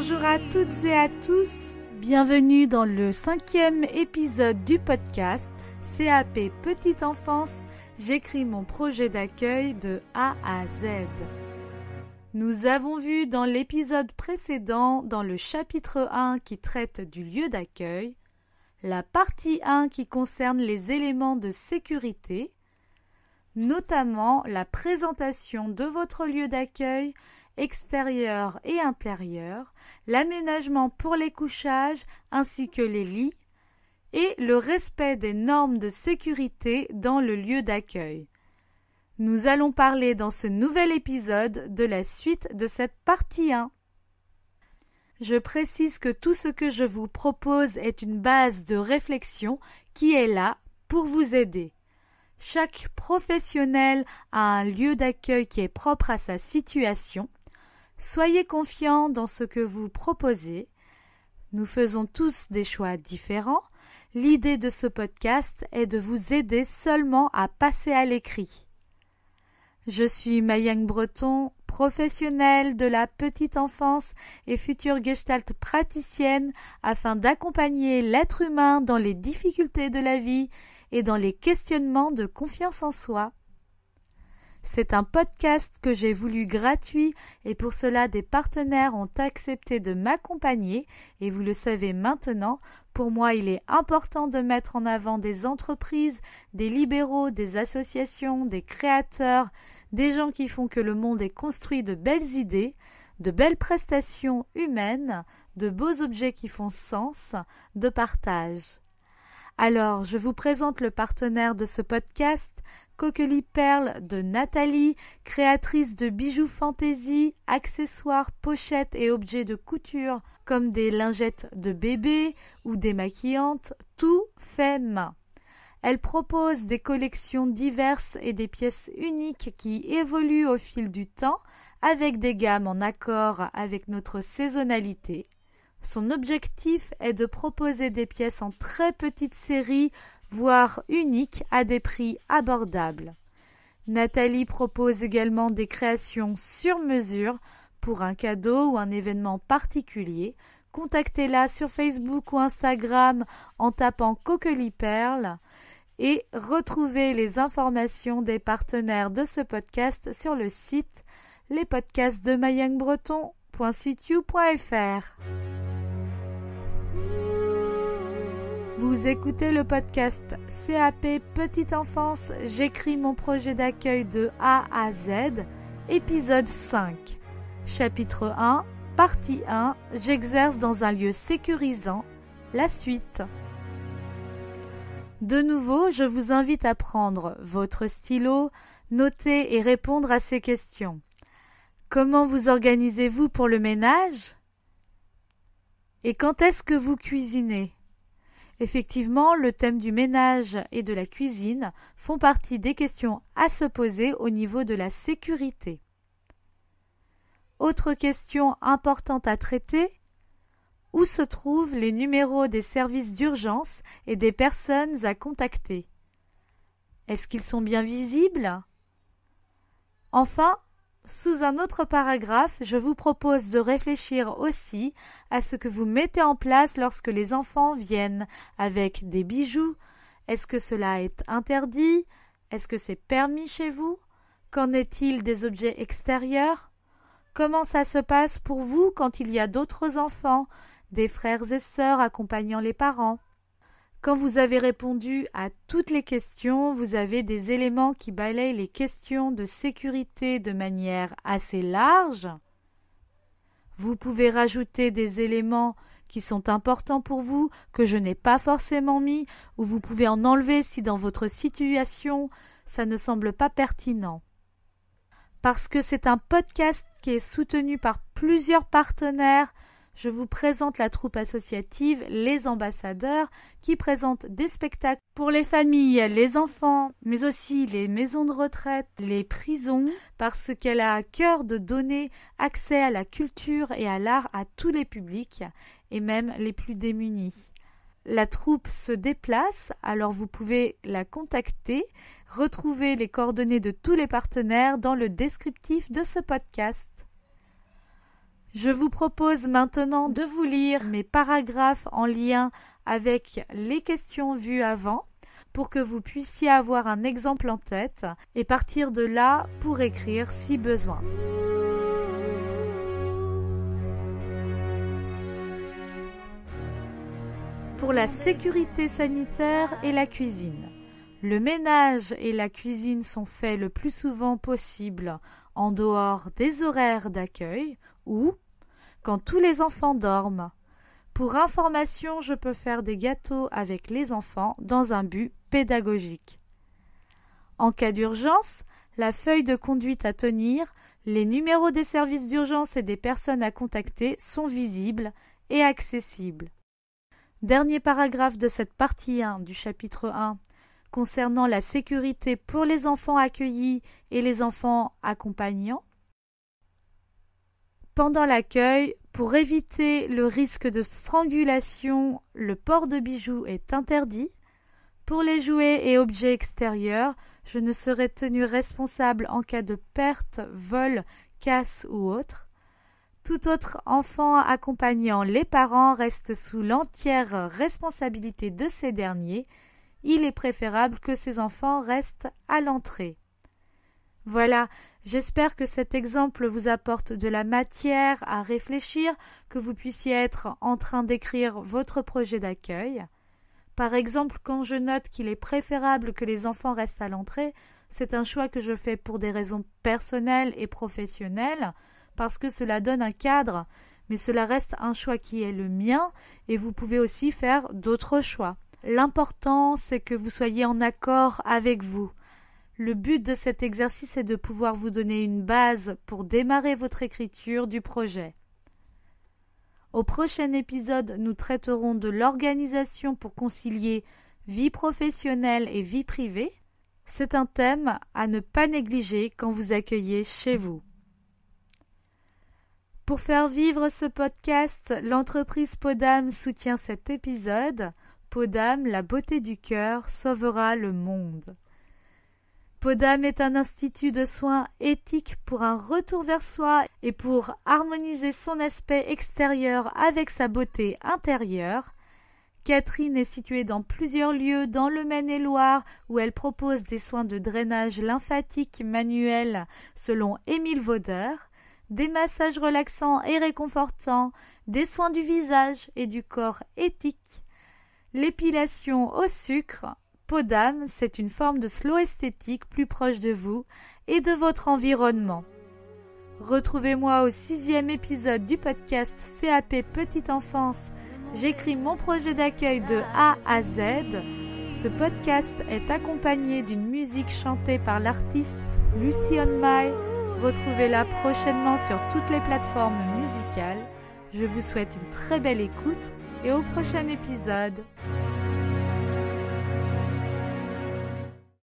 Bonjour à toutes et à tous, bienvenue dans le cinquième épisode du podcast CAP Petite Enfance, j'écris mon projet d'accueil de A à Z. Nous avons vu dans l'épisode précédent, dans le chapitre 1 qui traite du lieu d'accueil, la partie 1 qui concerne les éléments de sécurité, notamment la présentation de votre lieu d'accueil extérieur et intérieur, l'aménagement pour les couchages ainsi que les lits, et le respect des normes de sécurité dans le lieu d'accueil. Nous allons parler dans ce nouvel épisode de la suite de cette partie 1. Je précise que tout ce que je vous propose est une base de réflexion qui est là pour vous aider. Chaque professionnel a un lieu d'accueil qui est propre à sa situation Soyez confiants dans ce que vous proposez. Nous faisons tous des choix différents. L'idée de ce podcast est de vous aider seulement à passer à l'écrit. Je suis Mayang Breton, professionnelle de la petite enfance et future gestalt praticienne afin d'accompagner l'être humain dans les difficultés de la vie et dans les questionnements de confiance en soi. C'est un podcast que j'ai voulu gratuit et pour cela des partenaires ont accepté de m'accompagner et vous le savez maintenant, pour moi il est important de mettre en avant des entreprises, des libéraux, des associations, des créateurs, des gens qui font que le monde est construit de belles idées, de belles prestations humaines, de beaux objets qui font sens, de partage. Alors, je vous présente le partenaire de ce podcast, Coquelie Perle de Nathalie, créatrice de bijoux fantaisie, accessoires, pochettes et objets de couture comme des lingettes de bébé ou des maquillantes, tout fait main. Elle propose des collections diverses et des pièces uniques qui évoluent au fil du temps avec des gammes en accord avec notre saisonnalité. Son objectif est de proposer des pièces en très petite série voire unique à des prix abordables. Nathalie propose également des créations sur mesure pour un cadeau ou un événement particulier. Contactez-la sur Facebook ou Instagram en tapant Coqueliperle et retrouvez les informations des partenaires de ce podcast sur le site lespodcastsdemayingbreton.situ.fr. Vous écoutez le podcast CAP Petite Enfance, j'écris mon projet d'accueil de A à Z, épisode 5. Chapitre 1, partie 1, j'exerce dans un lieu sécurisant, la suite. De nouveau, je vous invite à prendre votre stylo, noter et répondre à ces questions. Comment vous organisez-vous pour le ménage Et quand est-ce que vous cuisinez Effectivement, le thème du ménage et de la cuisine font partie des questions à se poser au niveau de la sécurité. Autre question importante à traiter où se trouvent les numéros des services d'urgence et des personnes à contacter Est-ce qu'ils sont bien visibles Enfin, sous un autre paragraphe, je vous propose de réfléchir aussi à ce que vous mettez en place lorsque les enfants viennent avec des bijoux. Est-ce que cela est interdit Est-ce que c'est permis chez vous Qu'en est-il des objets extérieurs Comment ça se passe pour vous quand il y a d'autres enfants, des frères et sœurs accompagnant les parents quand vous avez répondu à toutes les questions, vous avez des éléments qui balayent les questions de sécurité de manière assez large. Vous pouvez rajouter des éléments qui sont importants pour vous, que je n'ai pas forcément mis, ou vous pouvez en enlever si dans votre situation ça ne semble pas pertinent. Parce que c'est un podcast qui est soutenu par plusieurs partenaires, je vous présente la troupe associative Les Ambassadeurs qui présente des spectacles pour les familles, les enfants, mais aussi les maisons de retraite, les prisons, parce qu'elle a à cœur de donner accès à la culture et à l'art à tous les publics et même les plus démunis. La troupe se déplace, alors vous pouvez la contacter. retrouver les coordonnées de tous les partenaires dans le descriptif de ce podcast. Je vous propose maintenant de vous lire mes paragraphes en lien avec les questions vues avant pour que vous puissiez avoir un exemple en tête et partir de là pour écrire si besoin. Pour la sécurité sanitaire et la cuisine. Le ménage et la cuisine sont faits le plus souvent possible en dehors des horaires d'accueil ou quand tous les enfants dorment. Pour information, je peux faire des gâteaux avec les enfants dans un but pédagogique. En cas d'urgence, la feuille de conduite à tenir, les numéros des services d'urgence et des personnes à contacter sont visibles et accessibles. Dernier paragraphe de cette partie 1 du chapitre 1 concernant la sécurité pour les enfants accueillis et les enfants accompagnants. Pendant l'accueil, pour éviter le risque de strangulation, le port de bijoux est interdit. Pour les jouets et objets extérieurs, je ne serai tenu responsable en cas de perte, vol, casse ou autre. Tout autre enfant accompagnant les parents reste sous l'entière responsabilité de ces derniers il est préférable que ces enfants restent à l'entrée. Voilà, j'espère que cet exemple vous apporte de la matière à réfléchir, que vous puissiez être en train d'écrire votre projet d'accueil. Par exemple, quand je note qu'il est préférable que les enfants restent à l'entrée, c'est un choix que je fais pour des raisons personnelles et professionnelles, parce que cela donne un cadre, mais cela reste un choix qui est le mien, et vous pouvez aussi faire d'autres choix. L'important, c'est que vous soyez en accord avec vous. Le but de cet exercice est de pouvoir vous donner une base pour démarrer votre écriture du projet. Au prochain épisode, nous traiterons de l'organisation pour concilier vie professionnelle et vie privée. C'est un thème à ne pas négliger quand vous accueillez chez vous. Pour faire vivre ce podcast, l'entreprise Podam soutient cet épisode la beauté du cœur, sauvera le monde. Podam est un institut de soins éthiques pour un retour vers soi et pour harmoniser son aspect extérieur avec sa beauté intérieure. Catherine est située dans plusieurs lieux dans le Maine-et-Loire où elle propose des soins de drainage lymphatique manuel selon Émile Vauder, des massages relaxants et réconfortants, des soins du visage et du corps éthiques L'épilation au sucre, peau d'âme, c'est une forme de slow esthétique plus proche de vous et de votre environnement. Retrouvez-moi au sixième épisode du podcast CAP Petite Enfance. J'écris mon projet d'accueil de A à Z. Ce podcast est accompagné d'une musique chantée par l'artiste Lucien Mai. Retrouvez-la prochainement sur toutes les plateformes musicales. Je vous souhaite une très belle écoute et au prochain épisode.